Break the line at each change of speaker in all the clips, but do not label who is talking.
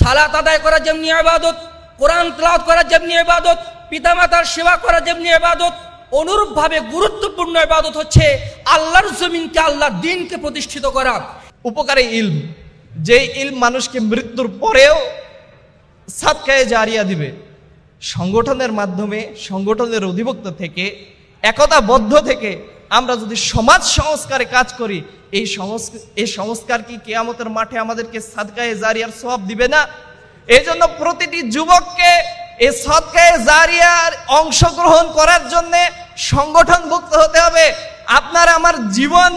সালাত আদায় করা যেমনি আবাদত কোরআন তলাওয়াত করা যেমনি আবাদত পিতামাতার সেবা করা যেমনি আবাদত অনুরূপভাবে গুরুত্বপূর্ণ আবাদত হচ্ছে আল্লাহর জমিনকে
আল্লাহর দিনকে প্রতিষ্ঠিত করা উপকারে ইলম যে ইলম মানুষকে মৃত্যুর পরেও সাতকায়ে জারিয়া দিবে সংগঠনের মাধ্যমে সংগঠনের অধিভুক্ত থেকে একতাবদ্ধ থেকে আমরা যদি সমাজ সংস্কারে কাজ করি এই সংস্কার এই সংস্কার কি কেয়ামতের মাঠে আমাদেরকে সাদকায়ে জারিয়ার সব দিবে না এই জন্য প্রতিটি যুবককে এই সদকায়ে জারিয়ার অংশগ্রহণ করার জন্য সংগঠনভুক্ত হতে হবে আপনার আমার জীবন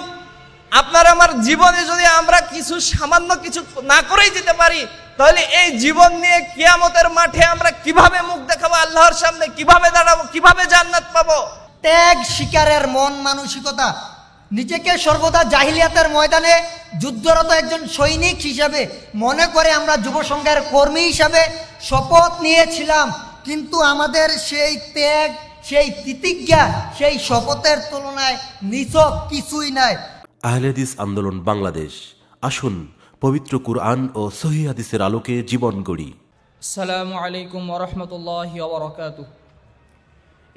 আপনার আমার জীবনে যদি আমরা কিছু সামান্য কিছু না করেই যেতে পারি তাহলে এই জীবন নিয়ে কিয়ামতের মাঠে আমরা কিভাবে মুখ দেখাবো আল্লাহর সামনে কিভাবে দাঁড়াবো
কিভাবে জান্নাত পাবো ত্যাগ শিকারের মন মানসিকতা নিজেকে সর্বদা জাহিলিয়াতের ময়দানে যুদ্ধরত একজন সৈনিক হিসাবে মনে করে আমরা যুব সংঘের কর্মী হিসাবে শপথ নিয়েছিলাম কিন্তু আমাদের সেই ত্যাগ সেই তিতিজ্ঞা সেই শপথের তুলনায় নিচক কিছুই নাই
আহলেদিস আন্দোলন বাংলাদেশ আসুন পবিত্র কুরআন ও সহি হাদিসের আলোকে জীবন গড়ি
সালামু আলাইকুম ওরহমতুল্লাহ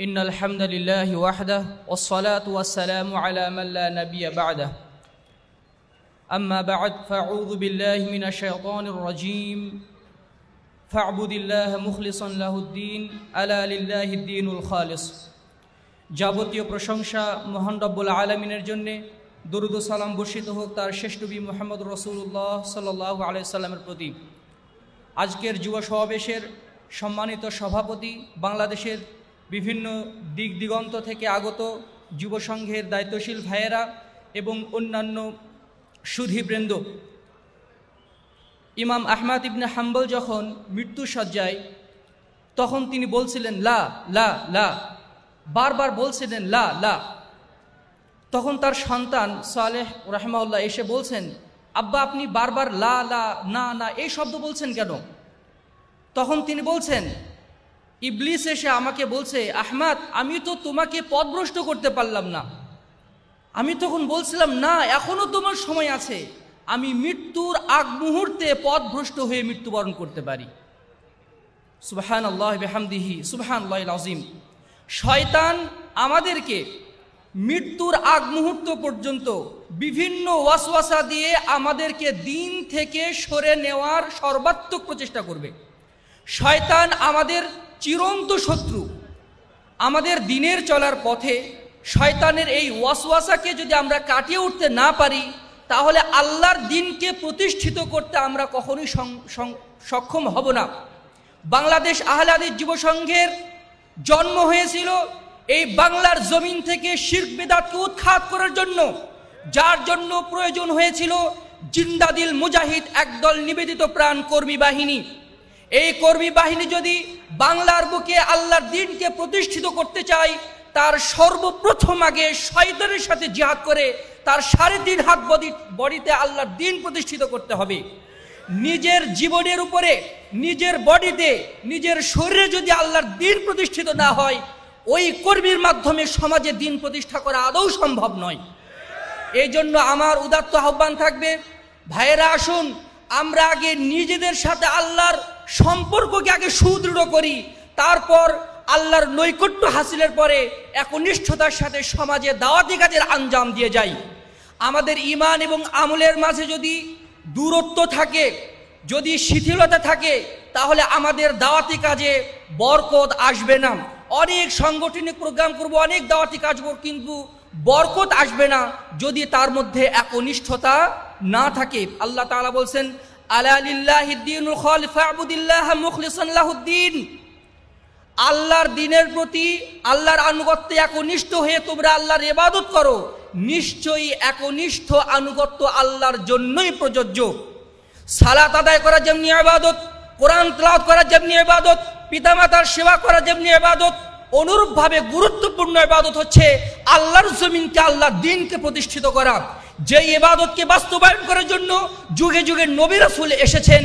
ان الحمد لله وحده والصلاه والسلام على من لا نبي بعده اما بعد فاعوذ بالله من الشيطان الرجيم فاعبد الله مخلصا له الدين الا لله الدين الخالص যাবতীয় প্রশংসা মহান রব্বুল আলমিনের জন্য দরুদ সালাম বর্ষিত হোক তার শ্রেষ্ঠ নবী মোহাম্মদ রসুল্লাহ সাল্লাহ আলাইসাল্লামের প্রতি আজকের যুব সমাবেশের সম্মানিত সভাপতি বাংলাদেশের বিভিন্ন দিক দিগন্ত থেকে আগত যুব সংঘের দায়িত্বশীল ভাইয়েরা এবং অন্যান্য সুধীবৃন্দ ইমাম আহমাদ ইবনে হাম্বল যখন মৃত্যু সজ্জায় তখন তিনি বলছিলেন লা লা লা বারবার বলছিলেন লা লা তখন তার সন্তান সালেহ রহমাউল্লাহ এসে বলছেন আব্বা আপনি বারবার লা লা না না এই শব্দ বলছেন কেন তখন তিনি বলছেন ইবলিস এসে আমাকে বলছে আহমাদ আমি তো তোমাকে পদভ্রষ্ট করতে পারলাম না আমি তখন বলছিলাম না এখনো তোমার সময় আছে আমি মৃত্যুর আগ মুহূর্তে পদভ্রষ্ট হয়ে মৃত্যুবরণ করতে পারি সুবাহান আল্লাহ বেহামদিহি সুবাহান আজিম শয়তান আমাদেরকে মৃত্যুর আগ মুহূর্ত পর্যন্ত বিভিন্ন ওয়াসওয়াসা দিয়ে আমাদেরকে দিন থেকে সরে নেওয়ার সর্বাত্মক প্রচেষ্টা করবে শয়তান আমাদের চিরন্ত শত্রু আমাদের দিনের চলার পথে শয়তানের এই ওয়াসওয়াসাকে যদি আমরা কাটিয়ে উঠতে না পারি তাহলে আল্লাহর দিনকে প্রতিষ্ঠিত করতে আমরা কখনোই সক্ষম হব না বাংলাদেশ আহলাদের যুবসংঘের জন্ম হয়েছিল এই বাংলার জমিন থেকে শির্ক বেদাতকে উৎখাত করার জন্য যার জন্য প্রয়োজন হয়েছিল জিন্দাদিল মুজাহিদ একদল নিবেদিত প্রাণ কর্মী বাহিনী এই কর্মী বাহিনী যদি বাংলার বুকে আল্লাহর দিনকে প্রতিষ্ঠিত করতে চায় তার সর্বপ্রথম আগে শয়তানের সাথে জিহাদ করে তার সাড়ে তিন হাত বডি বডিতে আল্লাহর দিন প্রতিষ্ঠিত করতে হবে নিজের জীবনের উপরে নিজের বডিতে নিজের শরীরে যদি আল্লাহর দিন প্রতিষ্ঠিত না হয় ওই কর্মীর মাধ্যমে সমাজে দিন প্রতিষ্ঠা করা আদৌ সম্ভব নয় এই জন্য আমার উদাত্ত আহ্বান থাকবে ভাইয়েরা আসুন আমরা আগে নিজেদের সাথে আল্লাহর সম্পর্ককে আগে সুদৃঢ় করি তারপর আল্লাহর নৈকট্য হাসিলের পরে একনিষ্ঠতার সাথে সমাজে দাওয়াতি কাজের আঞ্জাম দিয়ে যাই আমাদের ইমান এবং আমলের মাঝে যদি দূরত্ব থাকে যদি শিথিলতা থাকে তাহলে আমাদের দাওয়াতি কাজে বরকত আসবে না অনেক সাংগঠনিক প্রোগ্রাম করব অনেক দাওয়াতি কাজ করব কিন্তু বরকত আসবে না যদি তার মধ্যে একনিষ্ঠতা না থাকে আল্লাহ তালা বলছেন আল্লাহর দিনের প্রতি আল্লাহর আনুগত্যে একনিষ্ঠ হয়ে তোমরা আল্লাহর এবাদত করো নিশ্চয়ই একনিষ্ঠ আনুগত্য আল্লাহর জন্যই প্রযোজ্য সালাত আদায় করা যেমনি আবাদত কোরআন তলাওয়াত করা যেমনি আবাদত পিতামাতার সেবা করা যেমনি আবাদত অনুরূপভাবে গুরুত্বপূর্ণ আবাদত হচ্ছে আল্লাহর জমিনকে আল্লাহর দিনকে প্রতিষ্ঠিত করা যে ইবাদতকে বাস্তবায়ন করার জন্য যুগে যুগে নবী রাসুল এসেছেন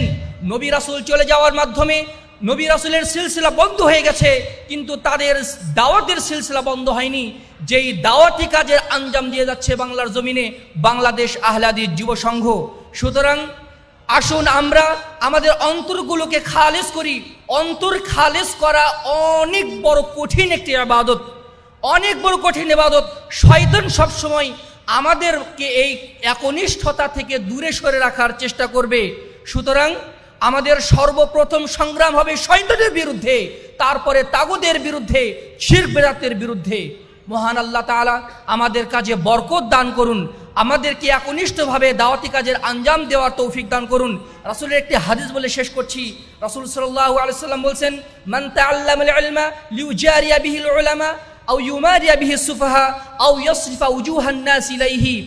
নবী রাসুল চলে যাওয়ার মাধ্যমে নবী রাসুলের সিলসিলা বন্ধ হয়ে গেছে কিন্তু তাদের দাওয়াতের সিলসিলা বন্ধ হয়নি যেই দাওয়াতি কাজের আঞ্জাম দিয়ে যাচ্ছে বাংলার জমিনে বাংলাদেশ আহলাদির যুব সংঘ সুতরাং আসুন আমরা আমাদের অন্তরগুলোকে খালেজ করি অন্তর খালেজ করা অনেক বড় কঠিন একটি আবাদত অনেক বড় কঠিন আবাদত শয়তান সবসময় আমাদেরকে এই একনিষ্ঠতা থেকে দূরে সরে রাখার চেষ্টা করবে সুতরাং আমাদের সর্বপ্রথম সংগ্রাম হবে সৈন্যদের বিরুদ্ধে তারপরে তাগুদের বিরুদ্ধে শিরবেরাতের বিরুদ্ধে মহান আল্লাহ তালা আমাদের কাজে বরকত দান করুন আমাদেরকে একনিষ্ঠভাবে দাওয়াতি কাজের আঞ্জাম দেওয়ার তৌফিক দান করুন রাসুলের একটি হাদিস বলে শেষ করছি রাসুল সাল্লাহ আলসালাম বলছেন মান্তা আল্লাহ أو يماري به السفهاء أو يصرف وجوه الناس إليه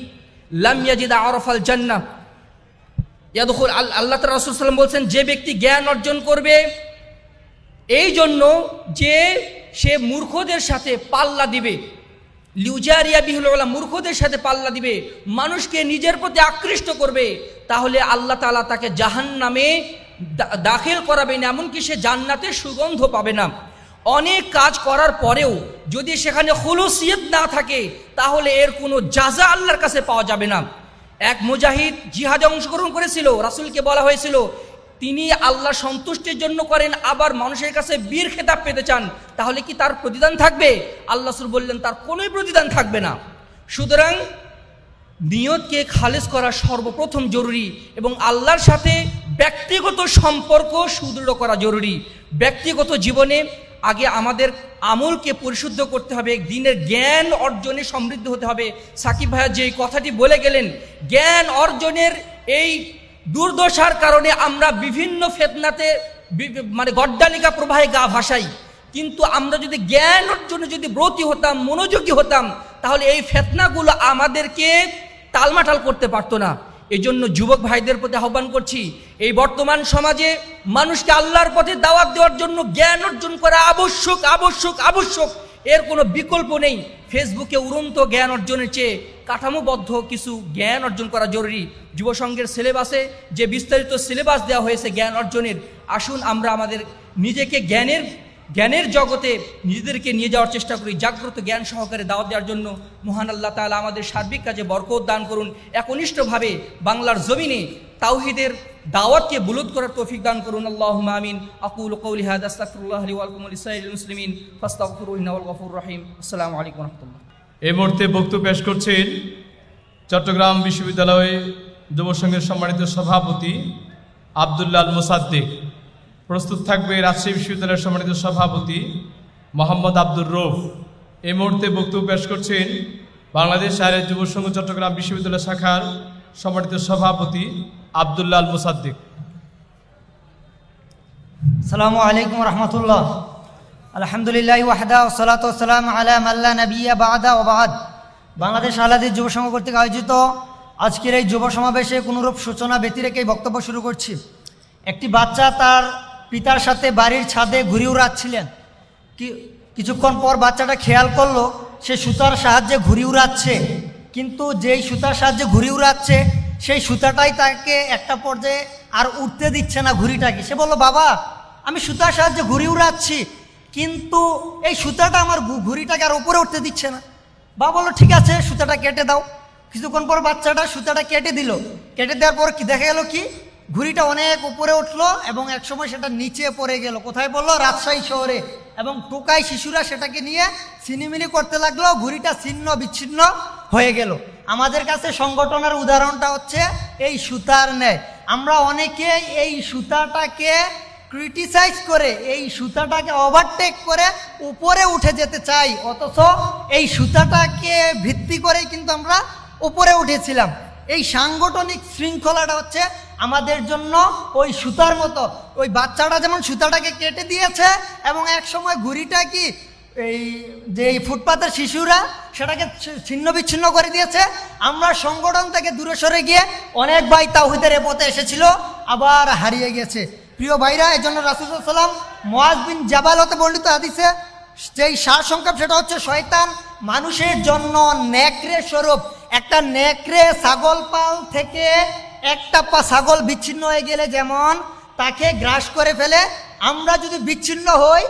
لم يجد عرف الجنة ইয়াদুল আল্লাহ তালা রসুল সাল্লাম বলছেন যে ব্যক্তি জ্ঞান অর্জন করবে এই জন্য যে সে মূর্খদের সাথে পাল্লা দিবে লিউজারিয়া বিহুল্লা মূর্খদের সাথে পাল্লা দিবে মানুষকে নিজের প্রতি আকৃষ্ট করবে তাহলে আল্লাহ তালা তাকে জাহান নামে দাখিল করাবে না এমনকি সে জান্নাতের সুগন্ধ পাবে না অনেক কাজ করার পরেও যদি সেখানে খুলুসিয়ত না থাকে তাহলে এর কোনো জাজা আল্লাহর কাছে পাওয়া যাবে না এক মুজাহিদ জিহাদে অংশগ্রহণ করেছিল রাসুলকে বলা হয়েছিল তিনি আল্লাহ সন্তুষ্টির জন্য করেন আবার মানুষের কাছে বীর খেতাব পেতে চান তাহলে কি তার প্রতিদান থাকবে আল্লাহ সুর বললেন তার কোনোই প্রতিদান থাকবে না সুতরাং নিয়তকে খালেজ করা সর্বপ্রথম জরুরি এবং আল্লাহর সাথে ব্যক্তিগত সম্পর্ক সুদৃঢ় করা জরুরি ব্যক্তিগত জীবনে আগে আমাদের আমলকে পরিশুদ্ধ করতে হবে দিনের জ্ঞান অর্জনে সমৃদ্ধ হতে হবে সাকিব ভাইয়া যে কথাটি বলে গেলেন জ্ঞান অর্জনের এই দুর্দশার কারণে আমরা বিভিন্ন ফেতনাতে মানে গড্ডালিকা প্রবাহে গা ভাসাই কিন্তু আমরা যদি জ্ঞান অর্জনে যদি ব্রতী হতাম মনোযোগী হতাম তাহলে এই ফেতনাগুলো আমাদেরকে তালমাটাল করতে পারতো না এজন্য যুবক ভাইদের প্রতি আহ্বান করছি এই বর্তমান সমাজে মানুষকে আল্লাহর পথে দাওয়াত দেওয়ার জন্য জ্ঞান অর্জন করা আবশ্যক আবশ্যক আবশ্যক এর কোনো বিকল্প নেই ফেসবুকে উড়ন্ত জ্ঞান অর্জনের চেয়ে কাঠামোবদ্ধ কিছু জ্ঞান অর্জন করা জরুরি যুবসংঘের সিলেবাসে যে বিস্তারিত সিলেবাস দেওয়া হয়েছে জ্ঞান অর্জনের আসুন আমরা আমাদের নিজেকে জ্ঞানের জ্ঞানের জগতে নিজেদেরকে নিয়ে যাওয়ার চেষ্টা করি জাগ্রত জ্ঞান সহকারে দাওয়াত দেওয়ার জন্য মহান আল্লাহ তালা আমাদের সার্বিক কাজে বরকত দান করুন একনিষ্ঠভাবে বাংলার জমিনে তাওহিদের দাওয়াতকে বুলুদ করার তৌফিক দান করুন আল্লাহ আমিন আকুল কৌলি হাদ আস্তাকুল্লাহ রহিম আসসালামু আলাইকুম রহমতুল্লাহ
এই মুহূর্তে বক্তব্য পেশ করছেন চট্টগ্রাম বিশ্ববিদ্যালয়ে যুবসংঘের সম্মানিত সভাপতি আবদুল্লাল মোসাদ্দিক প্রস্তুত থাকবে রাজশাহী বিশ্ববিদ্যালয়ের সম্মানিত সভাপতি মোহাম্মদ আব্দুর রৌফ এই মুহূর্তে বক্তব্য পেশ করছেন বাংলাদেশ আয়ের যুব সংঘ চট্টগ্রাম বিশ্ববিদ্যালয় শাখার সম্মানিত সভাপতি আবদুল্লাহ মুসাদ্দিক
সালামু আলাইকুম রহমতুল্লাহ আলহামদুলিল্লাহ ওয়াহদা ওসলাত ওসালাম আলাম আল্লাহ নবিয়া বাহাদা ওবাহাদ বাংলাদেশ আলাদির যুব সংঘ কর্তৃক আয়োজিত আজকের এই যুব সমাবেশে কোনোরূপ সূচনা ব্যতি রেখে বক্তব্য শুরু করছি একটি বাচ্চা তার পিতার সাথে বাড়ির ছাদে ঘুরে উড়াচ্ছিলেন কিছুক্ষণ পর বাচ্চাটা খেয়াল করলো সে সুতার সাহায্যে ঘুরে উড়াচ্ছে কিন্তু যেই সুতার সাহায্যে ঘুরে উড়াচ্ছে সেই সুতাটাই তাকে একটা পর্যায়ে আর উঠতে দিচ্ছে না ঘুড়িটাকে সে বললো বাবা আমি সুতার সাহায্যে ঘুরে উড়াচ্ছি কিন্তু এই সুতাটা আমার ঘুড়িটাকে আর উপরে উঠতে দিচ্ছে না বাবা বললো ঠিক আছে সুতাটা কেটে দাও কিছুক্ষণ পর বাচ্চাটা সুতাটা কেটে দিল কেটে দেওয়ার পর কি দেখা গেল কি ঘুড়িটা অনেক উপরে উঠলো এবং একসময় সেটা নিচে পড়ে গেল কোথায় বললো রাজশাহী শহরে এবং টোকাই শিশুরা সেটাকে নিয়ে সিনিমিনি করতে লাগলো ঘুড়িটা ছিন্ন বিচ্ছিন্ন হয়ে গেল আমাদের কাছে সংগঠনের উদাহরণটা হচ্ছে এই সুতার ন্যায় আমরা অনেকে এই সুতাটাকে ক্রিটিসাইজ করে এই সুতাটাকে ওভারটেক করে উপরে উঠে যেতে চাই অথচ এই সুতাটাকে ভিত্তি করেই কিন্তু আমরা উপরে উঠেছিলাম এই সাংগঠনিক শৃঙ্খলাটা হচ্ছে আমাদের জন্য ওই সুতার মতো ওই বাচ্চাটা যেমন সুতাটাকে কেটে দিয়েছে এবং এক সময় ঘুড়িটা কি এই যে ফুটপাতের শিশুরা সেটাকে ছিন্ন বিচ্ছিন্ন করে দিয়েছে আমরা সংগঠন থেকে দূরে সরে গিয়ে অনেক ভাই তাহিদের পথে এসেছিল আবার হারিয়ে গেছে প্রিয় ভাইরা এই জন্য রাসুসাল্লাম মোয়াজ বিন জাবাল হতে বর্ণিত আদিছে যেই সার সংক্ষেপ সেটা হচ্ছে শয়তান মানুষের জন্য নেকড়ে স্বরূপ একটা নেকড়ে ছাগল পাল থেকে একটা পা ছাগল বিচ্ছিন্ন হয়ে গেলে যেমন তাকে গ্রাস করে ফেলে আমরা যদি বিচ্ছিন্ন হই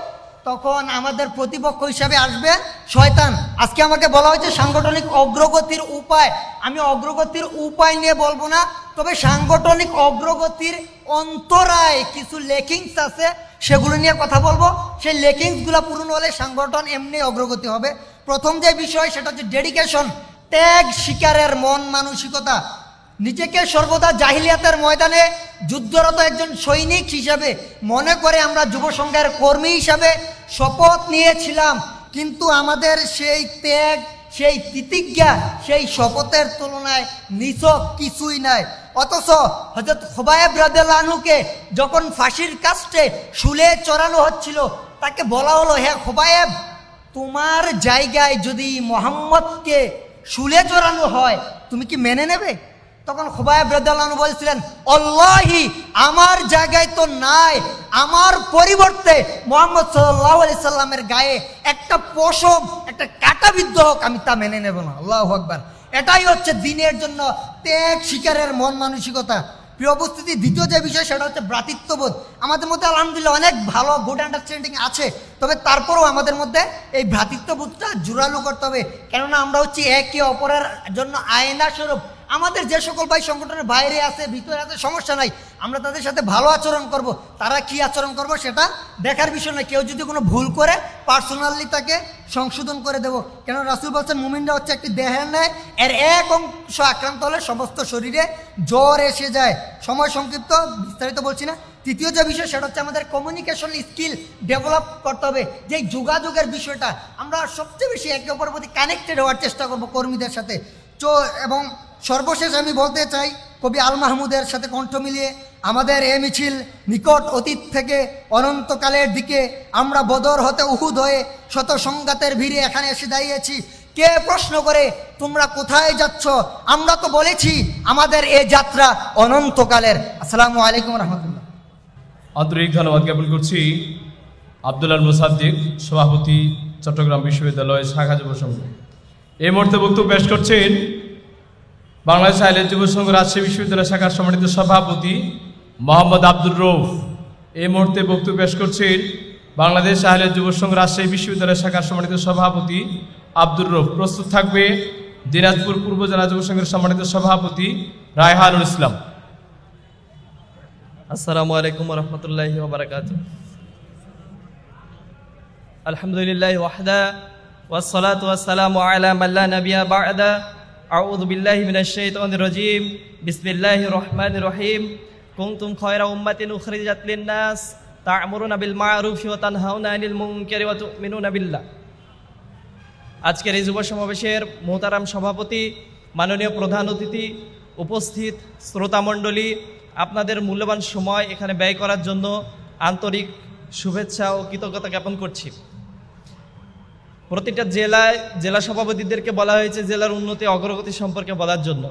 তখন আমাদের প্রতিপক্ষ হিসাবে আসবে শয়তান আজকে আমাকে বলা হয়েছে সাংগঠনিক অগ্রগতির উপায় আমি অগ্রগতির উপায় নিয়ে বলবো না তবে সাংগঠনিক অগ্রগতির অন্তরায় কিছু লেকিংস আছে সেগুলো নিয়ে কথা বলবো সেই লেকিংসগুলো পূরণ হলে সাংগঠন এমনি অগ্রগতি হবে প্রথম যে বিষয় সেটা হচ্ছে ডেডিকেশন ত্যাগ শিকারের মন মানসিকতা নিজেকে সর্বদা জাহিলিয়াতের ময়দানে যুদ্ধরত একজন সৈনিক হিসাবে মনে করে আমরা যুব সংঘের কর্মী হিসাবে শপথ নিয়েছিলাম কিন্তু আমাদের সেই ত্যাগ সেই তিতিজ্ঞা সেই শপথের তুলনায় নিছক কিছুই নাই অথচ হজরত খোবায়েব রাদুকে যখন ফাঁসির কাস্টে শুলে চড়ানো হচ্ছিল তাকে বলা হলো হ্যাঁ খোবায়েব তোমার জায়গায় যদি মোহাম্মদকে শুলে চড়ানো হয় তুমি কি মেনে নেবে তখন খোবায় ব্রেদালানু বলছিলেন অল্লাহি আমার জায়গায় তো নাই আমার পরিবর্তে মোহাম্মদ সাল্লাহ আলি সাল্লামের গায়ে একটা পশম একটা কাটা বিদ্ধ হোক আমি তা মেনে নেব না আল্লাহ আকবর এটাই হচ্ছে দিনের জন্য ত্যাগ শিকারের মন মানসিকতা প্রিয় উপস্থিতি দ্বিতীয় যে বিষয় সেটা হচ্ছে ভ্রাতৃত্ববোধ আমাদের মধ্যে আলহামদুলিল্লাহ অনেক ভালো গুড আন্ডারস্ট্যান্ডিং আছে তবে তারপরেও আমাদের মধ্যে এই ভ্রাতৃত্ববোধটা জোরালো করতে হবে কেননা আমরা হচ্ছে একে অপরের জন্য আয়না স্বরূপ আমাদের যে সকল ভাই সংগঠনের বাইরে আছে ভিতরে আছে সমস্যা নাই আমরা তাদের সাথে ভালো আচরণ করব। তারা কি আচরণ করব সেটা দেখার বিষয় নয় কেউ যদি কোনো ভুল করে পার্সোনালি তাকে সংশোধন করে দেব কেন রাসুল বলছেন মুমিনরা হচ্ছে একটি দেহের ন্যায় এর এক অংশ আক্রান্ত হলে সমস্ত শরীরে জ্বর এসে যায় সময় সংক্ষিপ্ত বিস্তারিত বলছি না তৃতীয় যে বিষয় সেটা হচ্ছে আমাদের কমিউনিকেশন স্কিল ডেভেলপ করতে হবে যে যোগাযোগের বিষয়টা আমরা সবচেয়ে বেশি একে অপরের প্রতি কানেক্টেড হওয়ার চেষ্টা করব কর্মীদের সাথে চো এবং সর্বশেষ আমি বলতে চাই কবি আল মাহমুদের সাথে কণ্ঠ মিলিয়ে আমাদের এ মিছিল নিকট অতীত থেকে অনন্তকালের দিকে আমরা বদর হতে উহুদ হয়ে শত সংঘাতের ভিড়ে এখানে এসে দাঁড়িয়েছি কে প্রশ্ন করে তোমরা কোথায় যাচ্ছ আমরা তো বলেছি আমাদের এ যাত্রা অনন্তকালের আসসালামু আলাইকুম রহমতুল্লাহ
আন্তরিক ধন্যবাদ জ্ঞাপন করছি আবদুল্লাহ মুসাদ্দিক সভাপতি চট্টগ্রাম বিশ্ববিদ্যালয় শাখা যুব সংঘ এই মুহূর্তে বক্তব্য পেশ করছেন বাংলাদেশ আইলে যুব সংঘ রাজশাহী বিশ্ববিদ্যালয় শাখার সম্মানিত সভাপতি মোহাম্মদ আব্দুর রৌফ এই মুহূর্তে বক্তব্য পেশ করছেন বাংলাদেশ আহলে যুব সংঘ রাজশাহী বিশ্ববিদ্যালয় শাখার সম্মানিত সভাপতি আব্দুর রৌফ প্রস্তুত থাকবে দিনাজপুর পূর্ব জেলা যুব সংঘের সম্মানিত সভাপতি রায়হানুল ইসলাম
আসসালামু আলাইকুম রহমতুল্লাহি ওবরাকাত আলহামদুলিল্লাহ ওয়াহদা ওয়াসসালাতু ওয়াসসালামু আলা মাল্লা নবিয়া বা'দা আউদ বিল্লাহ মিনাশাইতান রজিম বিসমিল্লাহ রহমান রহিম কুমতুম খয়রা উম্মাতিন উখরিজাত লিন্নাস তা'মুরুনা বিল মা'রুফি ওয়া তানহাউনা আনিল মুনকারি ওয়া তু'মিনুনা আজকের এই যুব সমাবেশের মোহতারাম সভাপতি মাননীয় প্রধান অতিথি উপস্থিত শ্রোতামণ্ডলী আপনাদের মূল্যবান সময় এখানে ব্যয় করার জন্য আন্তরিক শুভেচ্ছা ও কৃতজ্ঞতা জ্ঞাপন করছি প্রতিটা জেলায় জেলা সভাপতিদেরকে বলা হয়েছে জেলার উন্নতি অগ্রগতি সম্পর্কে বলার জন্য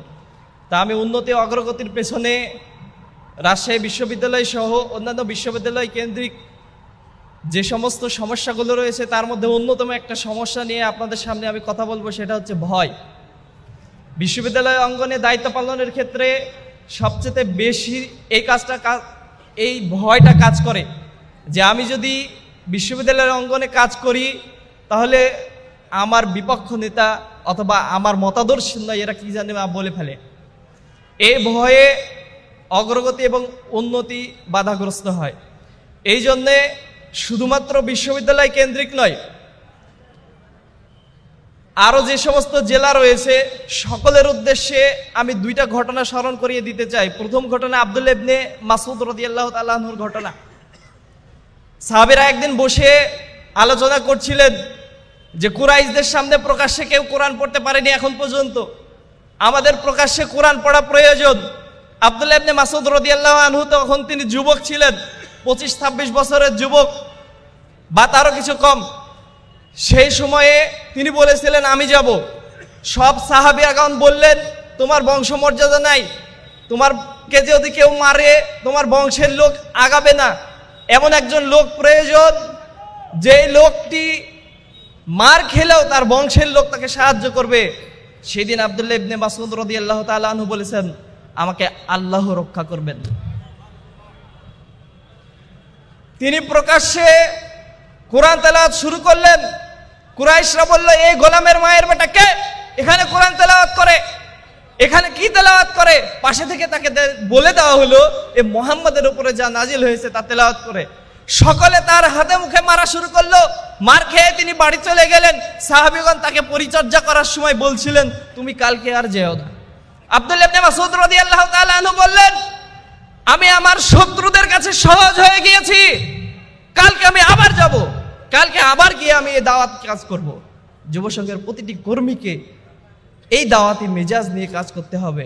তা আমি উন্নতি অগ্রগতির পেছনে রাজশাহী বিশ্ববিদ্যালয় সহ অন্যান্য বিশ্ববিদ্যালয় কেন্দ্রিক যে সমস্ত সমস্যাগুলো রয়েছে তার মধ্যে অন্যতম একটা সমস্যা নিয়ে আপনাদের সামনে আমি কথা বলবো সেটা হচ্ছে ভয় বিশ্ববিদ্যালয় অঙ্গনে দায়িত্ব পালনের ক্ষেত্রে সবচেয়ে বেশি এই কাজটা এই ভয়টা কাজ করে যে আমি যদি বিশ্ববিদ্যালয়ের অঙ্গনে কাজ করি তাহলে আমার বিপক্ষ নেতা অথবা আমার মতাদর্শী নয় এরা কি জানে বলে ফেলে এই ভয়ে অগ্রগতি এবং উন্নতি বাধাগ্রস্ত হয় এই জন্যে শুধুমাত্র বিশ্ববিদ্যালয় কেন্দ্রিক নয় আরও যে সমস্ত জেলা রয়েছে সকলের উদ্দেশ্যে আমি দুইটা ঘটনা স্মরণ করিয়ে দিতে চাই প্রথম ঘটনা আব্দুল ইবনে মাসুদ রদিয়াল্লাহ তাল্লাহর ঘটনা সাহাবেরা একদিন বসে আলোচনা করছিলেন যে কুরাইশদের সামনে প্রকাশ্যে কেউ কোরআন পড়তে পারেনি এখন পর্যন্ত আমাদের প্রকাশ্যে কোরআন পড়া প্রয়োজন আবদুল্লাহ ইবনে মাসুদ রদিয়াল্লাহ আনহু তখন তিনি যুবক ছিলেন পঁচিশ ছাব্বিশ বছরের যুবক বা তারও কিছু কম সেই সময়ে তিনি বলেছিলেন আমি যাব সব সাহাবি আগান বললেন তোমার বংশ মর্যাদা নাই কে যদি কেউ মারে তোমার বংশের লোক আগাবে না এমন একজন লোক প্রয়োজন যে লোকটি মার খেলেও তার বংশের লোক তাকে সাহায্য করবে সেদিন আবদুল্লাহ ইবনে মাসুদ রদি আল্লাহ তালু বলেছেন আমাকে আল্লাহ রক্ষা করবেন তিনি প্রকাশ্যে কোরআন তেলাওয়াত শুরু করলেন কুরাইশরা বলল এই গোলামের মায়ের বেটা কে এখানে কোরআন তেলাওয়াত করে এখানে কি তেলাওয়াত করে পাশে থেকে তাকে বলে দেওয়া হলো এ মোহাম্মদের উপরে যা নাজিল হয়েছে তা তেলাওয়াত করে সকলে তার হাতে মুখে মারা শুরু করলো মার খেয়ে তিনি বাড়ি চলে গেলেন সাহাবিগণ তাকে পরিচর্যা করার সময় বলছিলেন তুমি কালকে আর যেও না আব্দুল ইবনে মাসউদ রাদিয়াল্লাহু তাআলা আনহু বললেন আমি আমার শত্রুদের কাছে সহজ হয়ে গিয়েছি কালকে আমি আবার যাব কালকে আবার গিয়ে আমি এই দাওয়াত কাজ করব যুব সংঘের প্রতিটি কর্মীকে এই দাওয়াতি মেজাজ নিয়ে কাজ করতে হবে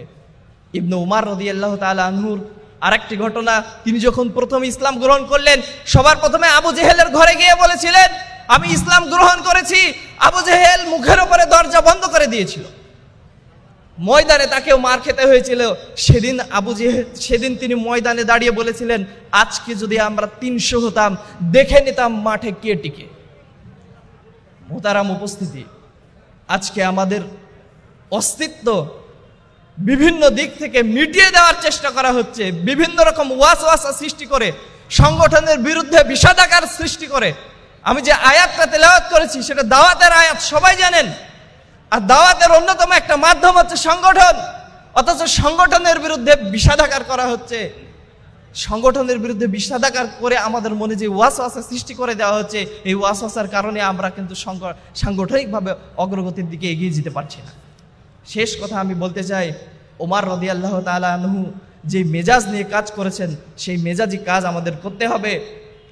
ইবনে উমার রাদিয়াল্লাহু তাআলা আনহুর আর একটি ঘটনা তিনি যখন প্রথম ইসলাম গ্রহণ করলেন সবার প্রথমে আবু জেহেলের ঘরে গিয়ে বলেছিলেন আমি ইসলাম গ্রহণ করেছি আবু জেহেল মুখের ওপরে দরজা বন্ধ করে দিয়েছিল ময়দানে তাকেও মার খেতে হয়েছিল সেদিন আবু জেহেল সেদিন তিনি ময়দানে দাঁড়িয়ে বলেছিলেন আজকে যদি আমরা তিনশো হতাম দেখে নিতাম মাঠে কে টিকে মোতারাম উপস্থিতি আজকে আমাদের অস্তিত্ব বিভিন্ন দিক থেকে মিটিয়ে দেওয়ার চেষ্টা করা হচ্ছে বিভিন্ন রকম ওয়াস ওয়াসা সৃষ্টি করে সংগঠনের বিরুদ্ধে বিষাদাকার সৃষ্টি করে আমি যে আয়াতটা তেলাওয়াত করেছি সেটা দাওয়াতের আয়াত সবাই জানেন আর দাওয়াতের অন্যতম একটা মাধ্যম হচ্ছে সংগঠন অথচ সংগঠনের বিরুদ্ধে বিষাদাকার করা হচ্ছে সংগঠনের বিরুদ্ধে বিষাদাকার করে আমাদের মনে যে ওয়াস ওয়াসা সৃষ্টি করে দেওয়া হচ্ছে এই ওয়াস ওয়াসার কারণে আমরা কিন্তু সাংগঠনিকভাবে অগ্রগতির দিকে এগিয়ে যেতে পারছি না শেষ কথা আমি বলতে চাই ওমার রদি আল্লাহ তালু যে মেজাজ নিয়ে কাজ করেছেন সেই মেজাজি কাজ আমাদের করতে হবে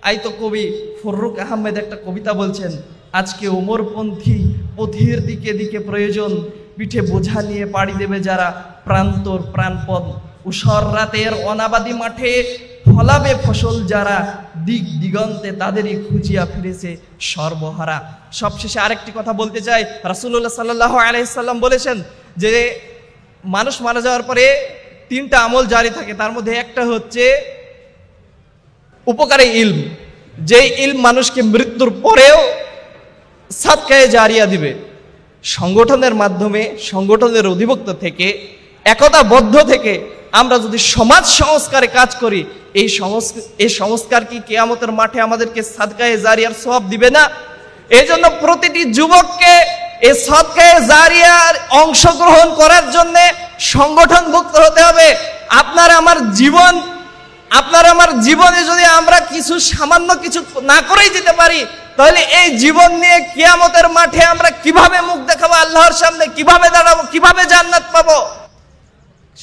আইতো কবি ফররুক আহমেদ একটা কবিতা বলছেন আজকে ওমরপন্থী পথির দিকে দিকে প্রয়োজন পিঠে বোঝা নিয়ে পাড়ি দেবে যারা প্রান্তর প্রাণপদ উষর রাতের অনাবাদী মাঠে ফলাবে ফসল যারা দিক দিগন্তে তাদেরই খুঁজিয়া ফিরেছে সর্বহারা সবশেষে আরেকটি কথা বলতে চাই রাসুল্লাহ সাল্লাহ আলাইসাল্লাম বলেছেন যে মানুষ মারা যাওয়ার পরে তিনটা আমল জারি থাকে তার মধ্যে একটা হচ্ছে উপকারী ইলম যে ইলম মানুষকে মৃত্যুর পরেও সাতকায় জারিয়া দিবে সংগঠনের মাধ্যমে সংগঠনের অধিভুক্ত থেকে একতাবদ্ধ থেকে আমরা যদি সমাজ সংস্কারে কাজ করি এই সংস্কার এই সংস্কার কি কেয়ামতের মাঠে আমাদেরকে সাদকায়ে জারিয়ার সব দিবে না জন্য প্রতিটি যুবককে এই সৎকায় জারিয়ার অংশগ্রহণ করার জন্য সংগঠনভুক্ত হতে হবে আপনার আমার জীবন আপনার আমার জীবনে যদি আমরা কিছু সামান্য কিছু না করেই যেতে পারি তাহলে এই জীবন নিয়ে কিয়ামতের মাঠে আমরা কিভাবে মুখ দেখাবো আল্লাহর সামনে কিভাবে দাঁড়াবো কিভাবে জান্নাত পাবো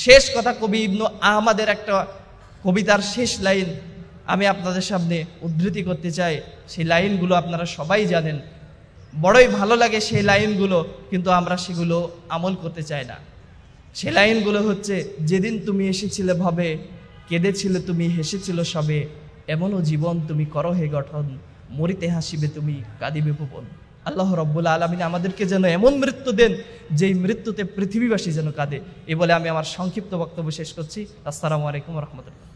শেষ কথা কবি ইবনু আহমাদের একটা কবিতার শেষ লাইন আমি আপনাদের সামনে উদ্ধৃতি করতে চাই সেই লাইনগুলো আপনারা সবাই জানেন বড়ই ভালো লাগে সেই লাইনগুলো কিন্তু আমরা সেগুলো আমল করতে চাই না সেই লাইনগুলো হচ্ছে যেদিন তুমি এসেছিলে ভবে কেঁদেছিলে তুমি হেসেছিল সবে এমনও জীবন তুমি করো হে গঠন মরিতে হাসিবে তুমি কাঁদিবে ভুবন আল্লাহ রব্বুল আলমিন আমাদেরকে যেন এমন মৃত্যু দেন যেই মৃত্যুতে পৃথিবীবাসী যেন কাঁদে এ বলে আমি আমার সংক্ষিপ্ত
বক্তব্য শেষ করছি আসসালামু আলাইকুম রহমতুল্লাহ